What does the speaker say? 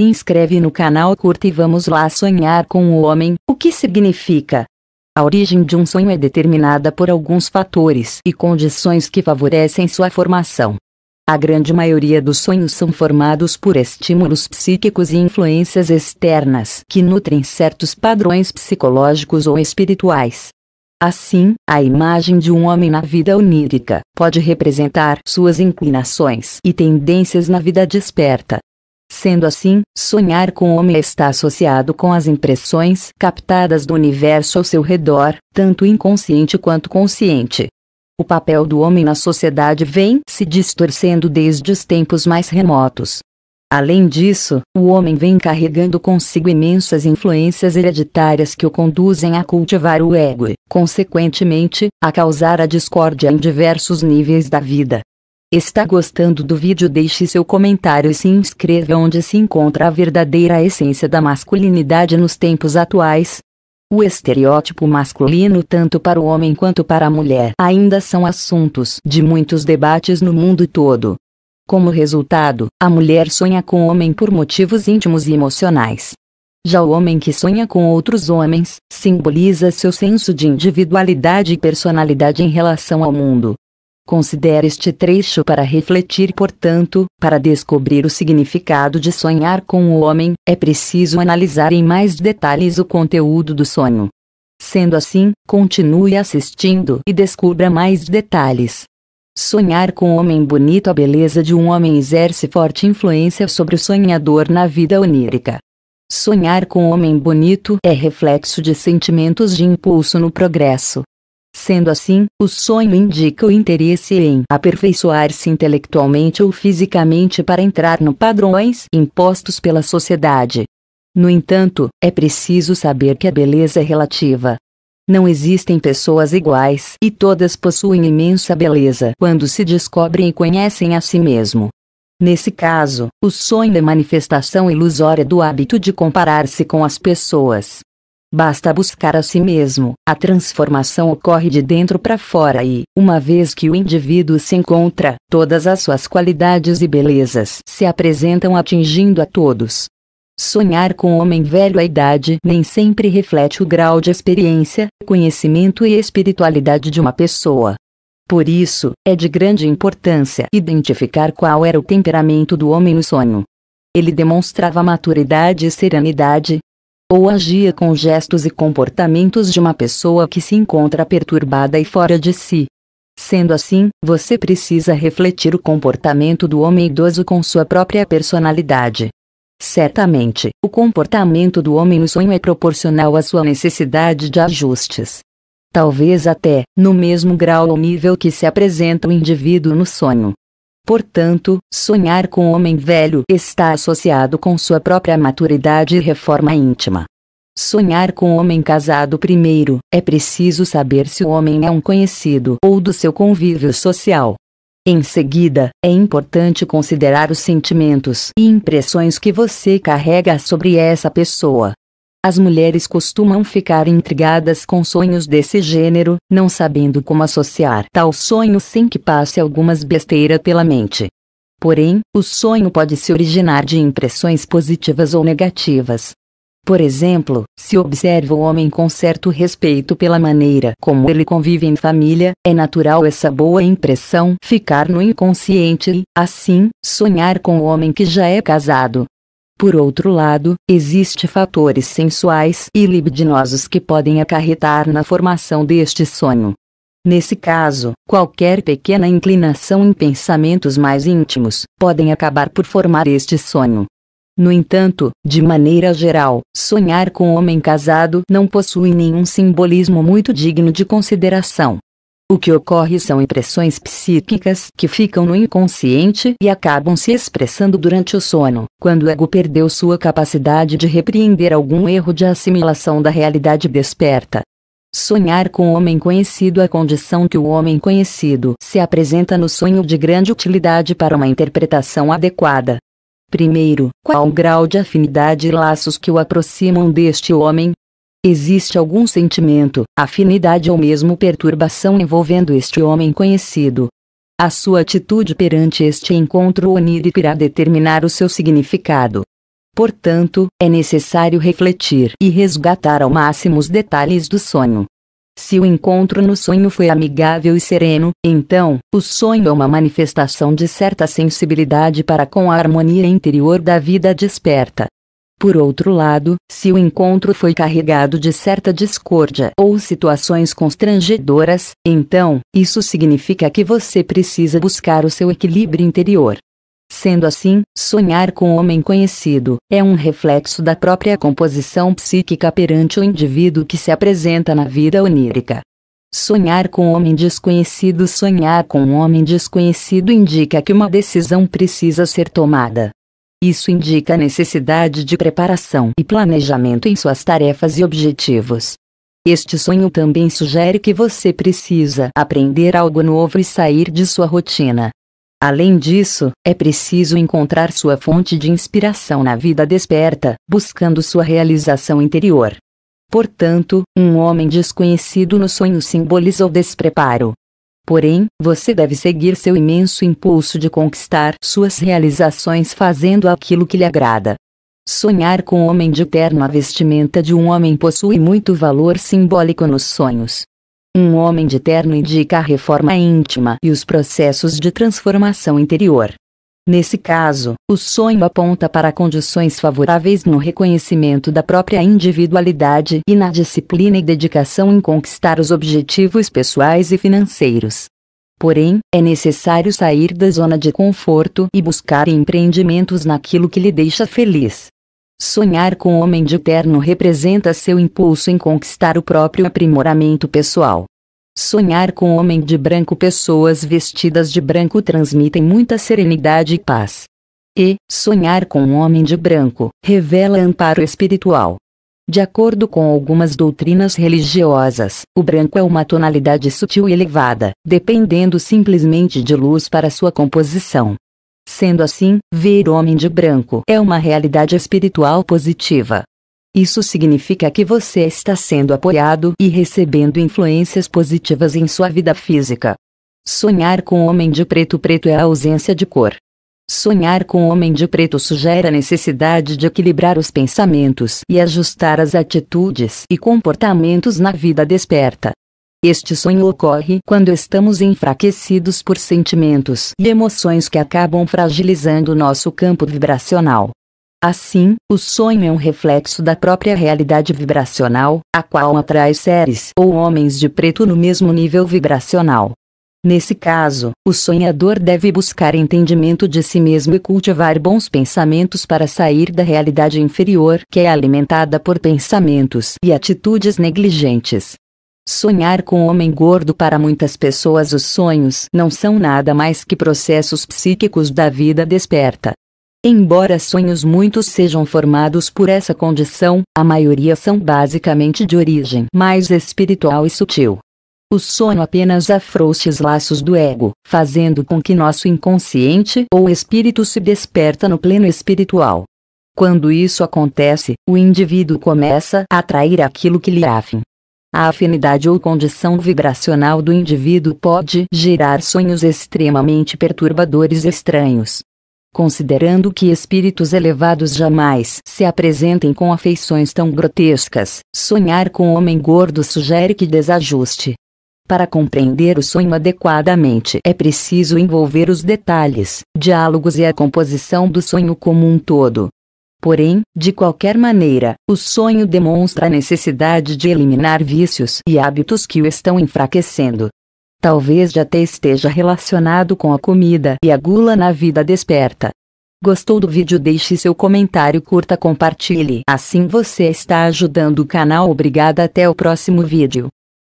se inscreve no canal curta e vamos lá sonhar com o homem, o que significa? A origem de um sonho é determinada por alguns fatores e condições que favorecem sua formação. A grande maioria dos sonhos são formados por estímulos psíquicos e influências externas que nutrem certos padrões psicológicos ou espirituais. Assim, a imagem de um homem na vida onírica pode representar suas inclinações e tendências na vida desperta, Sendo assim, sonhar com o homem está associado com as impressões captadas do universo ao seu redor, tanto inconsciente quanto consciente. O papel do homem na sociedade vem se distorcendo desde os tempos mais remotos. Além disso, o homem vem carregando consigo imensas influências hereditárias que o conduzem a cultivar o ego, e, consequentemente, a causar a discórdia em diversos níveis da vida. Está gostando do vídeo? Deixe seu comentário e se inscreva onde se encontra a verdadeira essência da masculinidade nos tempos atuais. O estereótipo masculino, tanto para o homem quanto para a mulher, ainda são assuntos de muitos debates no mundo todo. Como resultado, a mulher sonha com o homem por motivos íntimos e emocionais. Já o homem que sonha com outros homens simboliza seu senso de individualidade e personalidade em relação ao mundo. Considere este trecho para refletir, portanto, para descobrir o significado de sonhar com o homem, é preciso analisar em mais detalhes o conteúdo do sonho. Sendo assim, continue assistindo e descubra mais detalhes. Sonhar com um homem bonito A beleza de um homem exerce forte influência sobre o sonhador na vida onírica. Sonhar com um homem bonito é reflexo de sentimentos de impulso no progresso, Sendo assim, o sonho indica o interesse em aperfeiçoar-se intelectualmente ou fisicamente para entrar no padrões impostos pela sociedade. No entanto, é preciso saber que a beleza é relativa. Não existem pessoas iguais e todas possuem imensa beleza quando se descobrem e conhecem a si mesmo. Nesse caso, o sonho é manifestação ilusória do hábito de comparar-se com as pessoas. Basta buscar a si mesmo. A transformação ocorre de dentro para fora e, uma vez que o indivíduo se encontra, todas as suas qualidades e belezas se apresentam atingindo a todos. Sonhar com homem velho à idade nem sempre reflete o grau de experiência, conhecimento e espiritualidade de uma pessoa. Por isso, é de grande importância identificar qual era o temperamento do homem no sonho. Ele demonstrava maturidade e serenidade, ou agia com gestos e comportamentos de uma pessoa que se encontra perturbada e fora de si. Sendo assim, você precisa refletir o comportamento do homem idoso com sua própria personalidade. Certamente, o comportamento do homem no sonho é proporcional à sua necessidade de ajustes. Talvez até, no mesmo grau ou nível que se apresenta o indivíduo no sonho. Portanto, sonhar com o homem velho está associado com sua própria maturidade e reforma íntima. Sonhar com o homem casado primeiro, é preciso saber se o homem é um conhecido ou do seu convívio social. Em seguida, é importante considerar os sentimentos e impressões que você carrega sobre essa pessoa. As mulheres costumam ficar intrigadas com sonhos desse gênero, não sabendo como associar tal sonho sem que passe algumas besteiras pela mente. Porém, o sonho pode se originar de impressões positivas ou negativas. Por exemplo, se observa o homem com certo respeito pela maneira como ele convive em família, é natural essa boa impressão ficar no inconsciente e, assim, sonhar com o homem que já é casado, por outro lado, existem fatores sensuais e libidinosos que podem acarretar na formação deste sonho. Nesse caso, qualquer pequena inclinação em pensamentos mais íntimos podem acabar por formar este sonho. No entanto, de maneira geral, sonhar com homem casado não possui nenhum simbolismo muito digno de consideração. O que ocorre são impressões psíquicas que ficam no inconsciente e acabam se expressando durante o sono, quando o ego perdeu sua capacidade de repreender algum erro de assimilação da realidade desperta. Sonhar com o homem conhecido é condição que o homem conhecido se apresenta no sonho de grande utilidade para uma interpretação adequada. Primeiro, qual o grau de afinidade e laços que o aproximam deste homem? Existe algum sentimento, afinidade ou mesmo perturbação envolvendo este homem conhecido. A sua atitude perante este encontro onírico irá determinar o seu significado. Portanto, é necessário refletir e resgatar ao máximo os detalhes do sonho. Se o encontro no sonho foi amigável e sereno, então, o sonho é uma manifestação de certa sensibilidade para com a harmonia interior da vida desperta. Por outro lado, se o encontro foi carregado de certa discórdia ou situações constrangedoras, então, isso significa que você precisa buscar o seu equilíbrio interior. Sendo assim, sonhar com o homem conhecido é um reflexo da própria composição psíquica perante o indivíduo que se apresenta na vida onírica. Sonhar com o homem desconhecido Sonhar com um homem desconhecido indica que uma decisão precisa ser tomada. Isso indica a necessidade de preparação e planejamento em suas tarefas e objetivos. Este sonho também sugere que você precisa aprender algo novo e sair de sua rotina. Além disso, é preciso encontrar sua fonte de inspiração na vida desperta, buscando sua realização interior. Portanto, um homem desconhecido no sonho simboliza o despreparo, Porém, você deve seguir seu imenso impulso de conquistar suas realizações fazendo aquilo que lhe agrada. Sonhar com o homem de terno a vestimenta de um homem possui muito valor simbólico nos sonhos. Um homem de terno indica a reforma íntima e os processos de transformação interior. Nesse caso, o sonho aponta para condições favoráveis no reconhecimento da própria individualidade e na disciplina e dedicação em conquistar os objetivos pessoais e financeiros. Porém, é necessário sair da zona de conforto e buscar empreendimentos naquilo que lhe deixa feliz. Sonhar com o homem de terno representa seu impulso em conquistar o próprio aprimoramento pessoal. Sonhar com homem de branco pessoas vestidas de branco transmitem muita serenidade e paz. E, sonhar com um homem de branco, revela amparo espiritual. De acordo com algumas doutrinas religiosas, o branco é uma tonalidade sutil e elevada, dependendo simplesmente de luz para sua composição. Sendo assim, ver homem de branco é uma realidade espiritual positiva, isso significa que você está sendo apoiado e recebendo influências positivas em sua vida física. Sonhar com homem de preto preto é a ausência de cor. Sonhar com homem de preto sugere a necessidade de equilibrar os pensamentos e ajustar as atitudes e comportamentos na vida desperta. Este sonho ocorre quando estamos enfraquecidos por sentimentos e emoções que acabam fragilizando nosso campo vibracional. Assim, o sonho é um reflexo da própria realidade vibracional, a qual atrai seres ou homens de preto no mesmo nível vibracional. Nesse caso, o sonhador deve buscar entendimento de si mesmo e cultivar bons pensamentos para sair da realidade inferior que é alimentada por pensamentos e atitudes negligentes. Sonhar com homem gordo para muitas pessoas os sonhos não são nada mais que processos psíquicos da vida desperta. Embora sonhos muitos sejam formados por essa condição, a maioria são basicamente de origem mais espiritual e sutil. O sono apenas afrouxa os laços do ego, fazendo com que nosso inconsciente ou espírito se desperta no pleno espiritual. Quando isso acontece, o indivíduo começa a atrair aquilo que lhe é afim. A afinidade ou condição vibracional do indivíduo pode gerar sonhos extremamente perturbadores e estranhos, considerando que espíritos elevados jamais se apresentem com afeições tão grotescas, sonhar com homem gordo sugere que desajuste. Para compreender o sonho adequadamente é preciso envolver os detalhes, diálogos e a composição do sonho como um todo. Porém, de qualquer maneira, o sonho demonstra a necessidade de eliminar vícios e hábitos que o estão enfraquecendo. Talvez já até esteja relacionado com a comida e a gula na vida desperta. Gostou do vídeo? Deixe seu comentário, curta, compartilhe. Assim você está ajudando o canal. Obrigada, até o próximo vídeo.